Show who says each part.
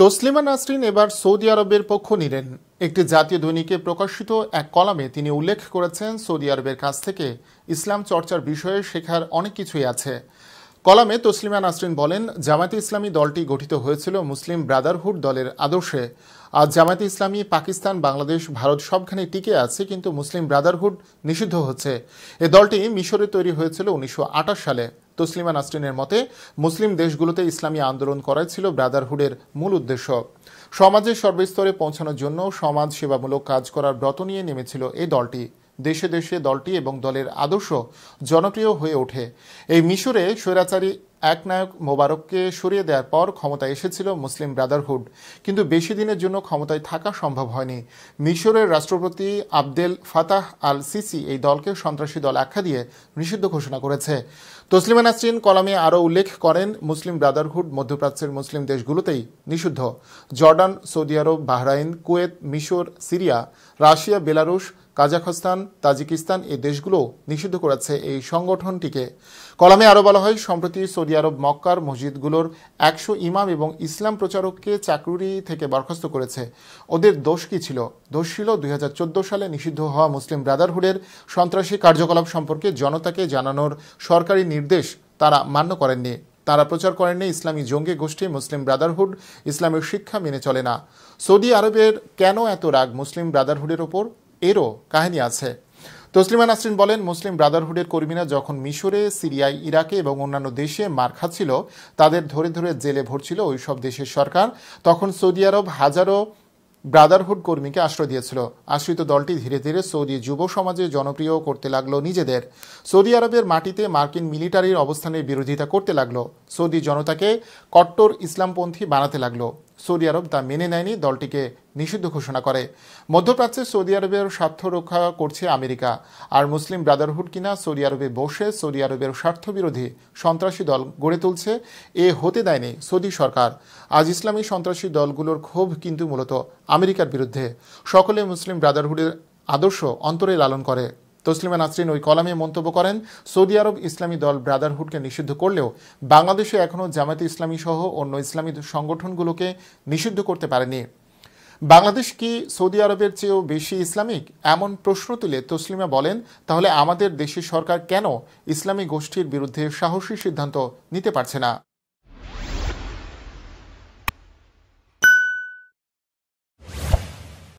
Speaker 1: তসলিমা নাসরিন এবার সৌদি আরবের পক্ষ নিলেন একটি জাতীয় দৈনিকে প্রকাশিত এক কলামে তিনি উল্লেখ করেছেন সৌদি আরবের কাছ থেকে ইসলাম চর্চার বিষয়ে শেখার অনেক কিছুই আছে কলামে তসলিমা নাসরিন বলেন জামায়াতে ইসলামী দলটি গঠিত হয়েছিল মুসলিম ব্রাদারহুড দলের আদর্শে আজ জামায়াতে ইসলামী পাকিস্তান বাংলাদেশ ভারত সবখানে টিকে আছে কিন্তু মুসলিম ব্রাদারহুড নিষিদ্ধ হচ্ছে এ দলটি মিশরে তৈরি হয়েছিল উনিশশো সালে তসলিমা নাসরিনের মতে মুসলিম দেশগুলোতে ইসলামী আন্দোলন করাই ছিল ব্রাদারহুডের মূল উদ্দেশ্য সমাজের সর্বস্তরে পৌঁছানোর জন্য সমাজ সেবামূলক কাজ করার ব্রত নিয়ে নেমেছিল এ দলটি দেশে দেশে দলটি এবং দলের আদর্শ জনপ্রিয় হয়ে ওঠে এই মিশরে স্বৈরাচারী একনায়ক মোবারককে সরিয়ে দেওয়ার পর ক্ষমতায় এসেছিল মুসলিম ব্রাদারহুড কিন্তু বেশি দিনের জন্য ক্ষমতায় থাকা সম্ভব হয়নি মিশরের রাষ্ট্রপতি আবদেল ফাতাহ আল সিসি এই দলকে সন্ত্রাসী দল আখ্যা দিয়ে নিষিদ্ধ ঘোষণা করেছে তসলিমা নাসরিন কলামে আরও উল্লেখ করেন মুসলিম ব্রাদারহুড মধ্যপ্রাচ্যের মুসলিম দেশগুলোতেই নিষিদ্ধ Jordan Saudi Arab Bahrain Kuwait মিশর Syria Russia Belarus Kazakhstan Tajikistan এই দেশগুলো নিষিদ্ধ করেছে এই সংগঠনটিকে কলামে আরও বলা হয় সম্প্রতি সৌদি আরব মক্কার মসজিদগুলোর একশো ইমাম এবং ইসলাম প্রচারককে চাকরি থেকে বরখাস্ত করেছে ওদের দোষ কী ছিল দোষ ছিল দুই সালে নিষিদ্ধ হওয়া মুসলিম ব্রাদারহুডের সন্ত্রাসী কার্যকলাপ সম্পর্কে জনতাকে জানানোর সরকারি নির্দেশ তারা মান্য করেননি তারা প্রচার করেননি ইসলামী জঙ্গি গোষ্ঠী মুসলিম ব্রাদারহুড ইসলামের শিক্ষা মেনে চলে না সৌদি আরবের কেন এত রাগ মুসলিম ব্রাদারহুডের ওপর এরও কাহিনী আছে তসলিমা নাসরিন বলেন মুসলিম ব্রাদারহুডের কর্মীরা যখন মিশরে সিরিয়ায় ইরাকে এবং অন্যান্য দেশে মার খাচ্ছিল তাদের ধরে ধরে জেলে ভরছিল ওইসব দেশের সরকার তখন সৌদি আরব হাজারো ব্রাদারহুড কর্মীকে আশ্রয় দিয়েছিল আশ্রিত দলটি ধীরে ধীরে সৌদি যুব সমাজে জনপ্রিয় করতে লাগলো নিজেদের সৌদি আরবের মাটিতে মার্কিন মিলিটারির অবস্থানের বিরোধিতা করতে লাগলো সৌদি জনতাকে কট্টর ইসলামপন্থী বানাতে লাগলো সৌদি আরব তা মেনে নেয়নি দলটিকে নিষিদ্ধ ঘোষণা করে মধ্যপ্রাচ্যে সৌদি আরবের স্বার্থ রক্ষা করছে আমেরিকা আর মুসলিম ব্রাদারহুড কিনা সৌদি আরবে বসে সৌদি আরবের স্বার্থবিরোধী সন্ত্রাসী দল গড়ে তুলছে এ হতে দেয়নি সৌদি সরকার আজ ইসলামী সন্ত্রাসী দলগুলোর ক্ষোভ কিন্তু মূলত আমেরিকার বিরুদ্ধে সকলে মুসলিম ব্রাদারহুডের আদর্শ অন্তরে লালন করে তসলিমা নাসরিন ওই কলামে মন্তব্য করেন সৌদি আরব ইসলামী দল ব্রাদারহুডকে নিষিদ্ধ করলেও বাংলাদেশে এখনও জামায়াতে ইসলামী সহ অন্য ইসলামী সংগঠনগুলোকে নিষিদ্ধ করতে পারেনি বাংলাদেশ কি সৌদি আরবের চেয়েও বেশি ইসলামিক এমন প্রশ্ন তুলে তসলিমা বলেন তাহলে আমাদের দেশের সরকার কেন ইসলামী গোষ্ঠীর বিরুদ্ধে সাহসী সিদ্ধান্ত নিতে পারছে না